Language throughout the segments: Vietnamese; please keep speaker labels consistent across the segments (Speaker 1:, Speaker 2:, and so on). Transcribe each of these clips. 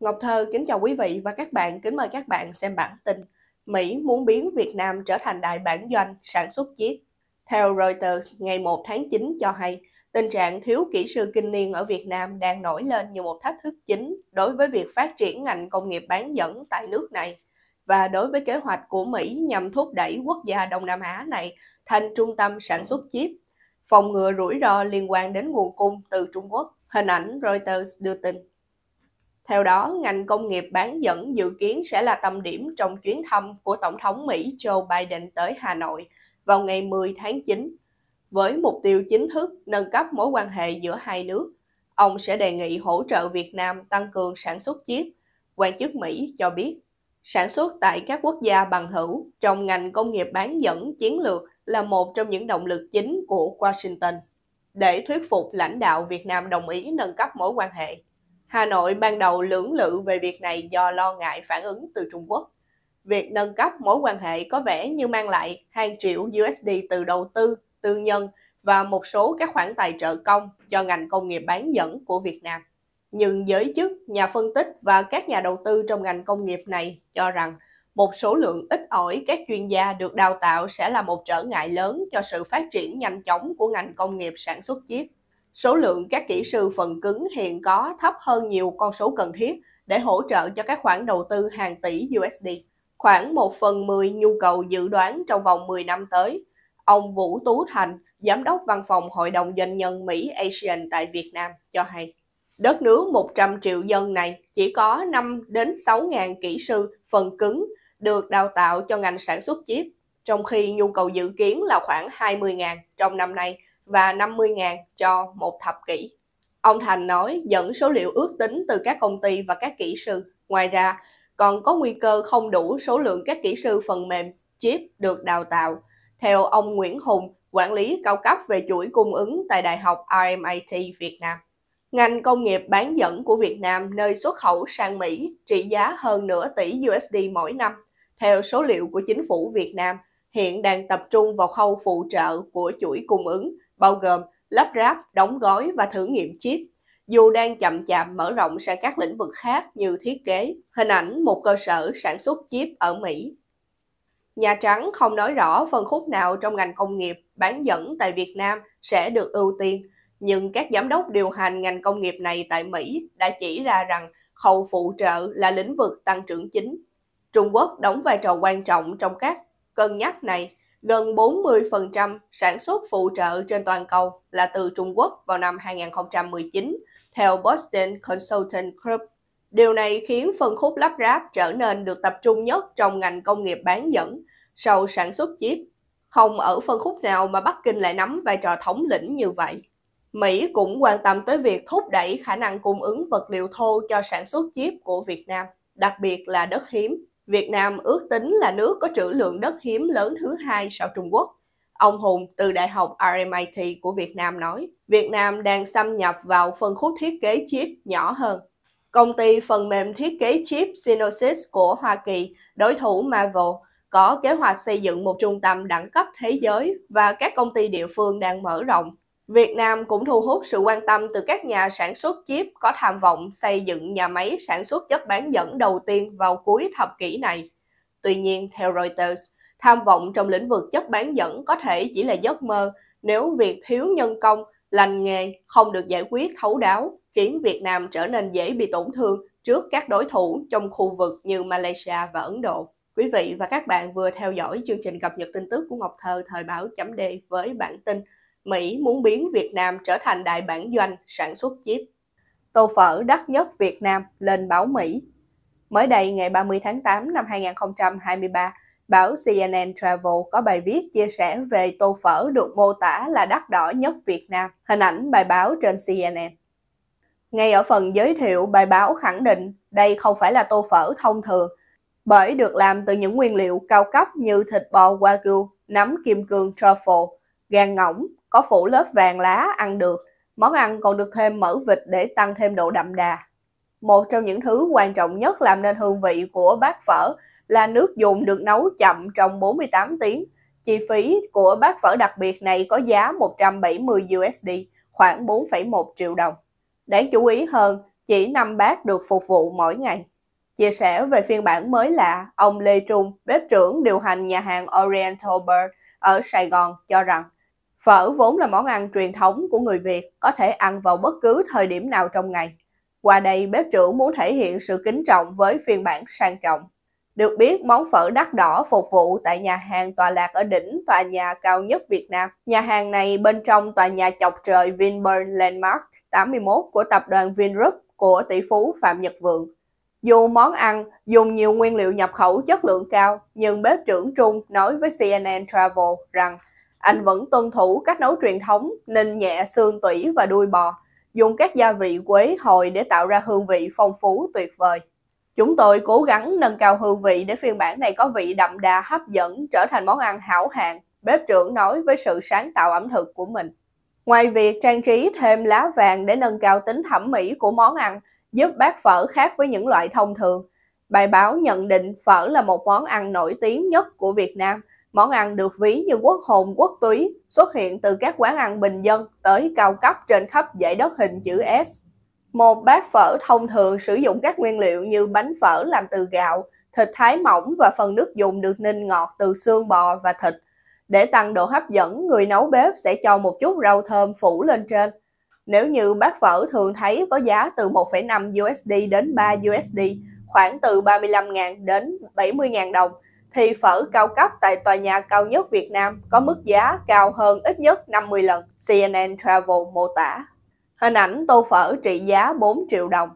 Speaker 1: Ngọc Thơ kính chào quý vị và các bạn, kính mời các bạn xem bản tin Mỹ muốn biến Việt Nam trở thành đại bản doanh sản xuất chip. Theo Reuters, ngày 1 tháng 9 cho hay, tình trạng thiếu kỹ sư kinh niên ở Việt Nam đang nổi lên như một thách thức chính đối với việc phát triển ngành công nghiệp bán dẫn tại nước này và đối với kế hoạch của Mỹ nhằm thúc đẩy quốc gia Đông Nam Á này thành trung tâm sản xuất chip, phòng ngừa rủi ro liên quan đến nguồn cung từ Trung Quốc, hình ảnh Reuters đưa tin. Theo đó, ngành công nghiệp bán dẫn dự kiến sẽ là tâm điểm trong chuyến thăm của Tổng thống Mỹ Joe Biden tới Hà Nội vào ngày 10 tháng 9. Với mục tiêu chính thức nâng cấp mối quan hệ giữa hai nước, ông sẽ đề nghị hỗ trợ Việt Nam tăng cường sản xuất chip. Quan chức Mỹ cho biết, sản xuất tại các quốc gia bằng hữu trong ngành công nghiệp bán dẫn chiến lược là một trong những động lực chính của Washington để thuyết phục lãnh đạo Việt Nam đồng ý nâng cấp mối quan hệ. Hà Nội ban đầu lưỡng lự về việc này do lo ngại phản ứng từ Trung Quốc. Việc nâng cấp mối quan hệ có vẻ như mang lại hàng triệu USD từ đầu tư, tư nhân và một số các khoản tài trợ công cho ngành công nghiệp bán dẫn của Việt Nam. Nhưng giới chức, nhà phân tích và các nhà đầu tư trong ngành công nghiệp này cho rằng một số lượng ít ỏi các chuyên gia được đào tạo sẽ là một trở ngại lớn cho sự phát triển nhanh chóng của ngành công nghiệp sản xuất chip Số lượng các kỹ sư phần cứng hiện có thấp hơn nhiều con số cần thiết để hỗ trợ cho các khoản đầu tư hàng tỷ USD, khoảng 1 phần 10 nhu cầu dự đoán trong vòng 10 năm tới. Ông Vũ Tú Thành, Giám đốc Văn phòng Hội đồng Doanh nhân Mỹ Asian tại Việt Nam, cho hay. Đất nước 100 triệu dân này chỉ có 5 đến 6 ngàn kỹ sư phần cứng được đào tạo cho ngành sản xuất chip, trong khi nhu cầu dự kiến là khoảng 20 ngàn trong năm nay – và 50.000 cho một thập kỷ. Ông Thành nói dẫn số liệu ước tính từ các công ty và các kỹ sư. Ngoài ra, còn có nguy cơ không đủ số lượng các kỹ sư phần mềm, chip được đào tạo. Theo ông Nguyễn Hùng, quản lý cao cấp về chuỗi cung ứng tại Đại học RMIT Việt Nam. Ngành công nghiệp bán dẫn của Việt Nam nơi xuất khẩu sang Mỹ trị giá hơn nửa tỷ USD mỗi năm. Theo số liệu của chính phủ Việt Nam, hiện đang tập trung vào khâu phụ trợ của chuỗi cung ứng bao gồm lắp ráp, đóng gói và thử nghiệm chip, dù đang chậm chạp mở rộng sang các lĩnh vực khác như thiết kế, hình ảnh một cơ sở sản xuất chip ở Mỹ. Nhà Trắng không nói rõ phân khúc nào trong ngành công nghiệp bán dẫn tại Việt Nam sẽ được ưu tiên, nhưng các giám đốc điều hành ngành công nghiệp này tại Mỹ đã chỉ ra rằng khâu phụ trợ là lĩnh vực tăng trưởng chính. Trung Quốc đóng vai trò quan trọng trong các cân nhắc này gần 40% sản xuất phụ trợ trên toàn cầu là từ Trung Quốc vào năm 2019, theo Boston Consulting Group. Điều này khiến phân khúc lắp ráp trở nên được tập trung nhất trong ngành công nghiệp bán dẫn sau sản xuất chip. Không ở phân khúc nào mà Bắc Kinh lại nắm vai trò thống lĩnh như vậy. Mỹ cũng quan tâm tới việc thúc đẩy khả năng cung ứng vật liệu thô cho sản xuất chip của Việt Nam, đặc biệt là đất hiếm. Việt Nam ước tính là nước có trữ lượng đất hiếm lớn thứ hai sau Trung Quốc. Ông Hùng từ Đại học RMIT của Việt Nam nói, Việt Nam đang xâm nhập vào phân khúc thiết kế chip nhỏ hơn. Công ty phần mềm thiết kế chip Synopsys của Hoa Kỳ, đối thủ Marvel, có kế hoạch xây dựng một trung tâm đẳng cấp thế giới và các công ty địa phương đang mở rộng Việt Nam cũng thu hút sự quan tâm từ các nhà sản xuất chip có tham vọng xây dựng nhà máy sản xuất chất bán dẫn đầu tiên vào cuối thập kỷ này. Tuy nhiên, theo Reuters, tham vọng trong lĩnh vực chất bán dẫn có thể chỉ là giấc mơ nếu việc thiếu nhân công, lành nghề không được giải quyết thấu đáo, khiến Việt Nam trở nên dễ bị tổn thương trước các đối thủ trong khu vực như Malaysia và Ấn Độ. Quý vị và các bạn vừa theo dõi chương trình cập nhật tin tức của Ngọc Thơ thời báo chấm với bản tin Mỹ muốn biến Việt Nam trở thành đại bản doanh sản xuất chip. Tô phở đắt nhất Việt Nam lên báo Mỹ. Mới đây ngày 30 tháng 8 năm 2023, báo CNN Travel có bài viết chia sẻ về tô phở được mô tả là đắt đỏ nhất Việt Nam, hình ảnh bài báo trên CNN. Ngay ở phần giới thiệu, bài báo khẳng định đây không phải là tô phở thông thường, bởi được làm từ những nguyên liệu cao cấp như thịt bò wagyu, nấm kim cương truffle, gan ngỗng, có phủ lớp vàng lá ăn được. Món ăn còn được thêm mỡ vịt để tăng thêm độ đậm đà. Một trong những thứ quan trọng nhất làm nên hương vị của bát phở là nước dùng được nấu chậm trong 48 tiếng. Chi phí của bát phở đặc biệt này có giá 170 USD, khoảng 4,1 triệu đồng. Đáng chú ý hơn, chỉ 5 bát được phục vụ mỗi ngày. Chia sẻ về phiên bản mới lạ, ông Lê Trung, bếp trưởng điều hành nhà hàng Oriental Bird ở Sài Gòn cho rằng Phở vốn là món ăn truyền thống của người Việt, có thể ăn vào bất cứ thời điểm nào trong ngày. Qua đây, bếp trưởng muốn thể hiện sự kính trọng với phiên bản sang trọng. Được biết, món phở đắt đỏ phục vụ tại nhà hàng tòa lạc ở đỉnh tòa nhà cao nhất Việt Nam. Nhà hàng này bên trong tòa nhà chọc trời Vinpearl Landmark 81 của tập đoàn Vingroup của tỷ phú Phạm Nhật Vượng. Dù món ăn dùng nhiều nguyên liệu nhập khẩu chất lượng cao, nhưng bếp trưởng Trung nói với CNN Travel rằng anh vẫn tuân thủ cách nấu truyền thống nên nhẹ xương tủy và đuôi bò, dùng các gia vị quế hồi để tạo ra hương vị phong phú tuyệt vời. Chúng tôi cố gắng nâng cao hương vị để phiên bản này có vị đậm đà hấp dẫn trở thành món ăn hảo hạng, bếp trưởng nói với sự sáng tạo ẩm thực của mình. Ngoài việc trang trí thêm lá vàng để nâng cao tính thẩm mỹ của món ăn, giúp bát phở khác với những loại thông thường, bài báo nhận định phở là một món ăn nổi tiếng nhất của Việt Nam Món ăn được ví như quốc hồn quốc túy xuất hiện từ các quán ăn bình dân tới cao cấp trên khắp dãy đất hình chữ S. Một bát phở thông thường sử dụng các nguyên liệu như bánh phở làm từ gạo, thịt thái mỏng và phần nước dùng được ninh ngọt từ xương bò và thịt. Để tăng độ hấp dẫn, người nấu bếp sẽ cho một chút rau thơm phủ lên trên. Nếu như bát phở thường thấy có giá từ 1,5 USD đến 3 USD, khoảng từ 35.000 đến 70.000 đồng, thì phở cao cấp tại tòa nhà cao nhất Việt Nam có mức giá cao hơn ít nhất 50 lần, CNN Travel mô tả. Hình ảnh tô phở trị giá 4 triệu đồng.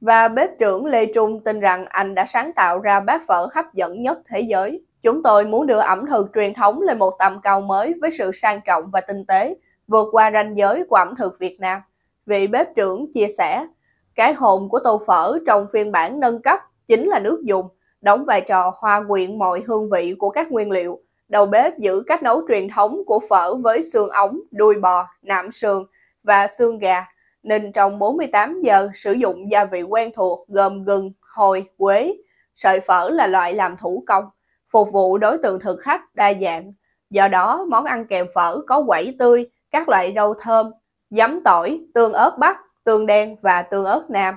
Speaker 1: Và bếp trưởng Lê Trung tin rằng anh đã sáng tạo ra bát phở hấp dẫn nhất thế giới. Chúng tôi muốn đưa ẩm thực truyền thống lên một tầm cao mới với sự sang trọng và tinh tế, vượt qua ranh giới của ẩm thực Việt Nam. Vị bếp trưởng chia sẻ, cái hồn của tô phở trong phiên bản nâng cấp chính là nước dùng đóng vai trò hòa quyện mọi hương vị của các nguyên liệu. Đầu bếp giữ cách nấu truyền thống của phở với xương ống, đuôi bò, nạm sườn và xương gà, nên trong 48 giờ sử dụng gia vị quen thuộc gồm gừng, hồi, quế. Sợi phở là loại làm thủ công, phục vụ đối tượng thực khách đa dạng. Do đó, món ăn kèm phở có quẩy tươi, các loại rau thơm, giấm tỏi, tương ớt bắc, tương đen và tương ớt nam.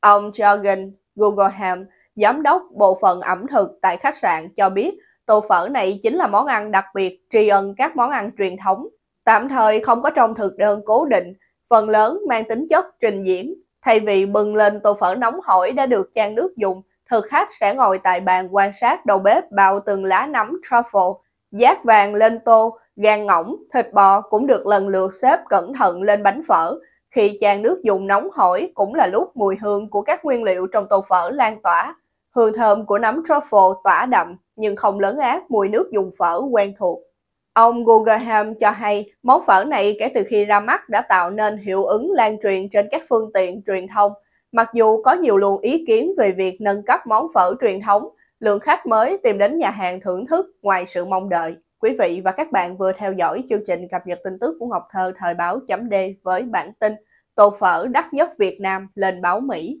Speaker 1: Ông Jorgen Googleham Giám đốc bộ phận ẩm thực tại khách sạn cho biết tô phở này chính là món ăn đặc biệt tri ân các món ăn truyền thống. Tạm thời không có trong thực đơn cố định, phần lớn mang tính chất trình diễn. Thay vì bưng lên tô phở nóng hổi đã được chan nước dùng, thực khách sẽ ngồi tại bàn quan sát đầu bếp bào từng lá nấm truffle, giác vàng lên tô, gan ngỗng, thịt bò cũng được lần lượt xếp cẩn thận lên bánh phở. Khi chan nước dùng nóng hổi cũng là lúc mùi hương của các nguyên liệu trong tô phở lan tỏa. Hương thơm của nấm truffle tỏa đậm nhưng không lớn ác, mùi nước dùng phở quen thuộc. Ông Guggenheim cho hay món phở này kể từ khi ra mắt đã tạo nên hiệu ứng lan truyền trên các phương tiện truyền thông. Mặc dù có nhiều luồng ý kiến về việc nâng cấp món phở truyền thống, lượng khách mới tìm đến nhà hàng thưởng thức ngoài sự mong đợi. Quý vị và các bạn vừa theo dõi chương trình cập nhật tin tức của Ngọc Thơ thời báo chấm D với bản tin Tô phở đắt nhất Việt Nam lên báo Mỹ.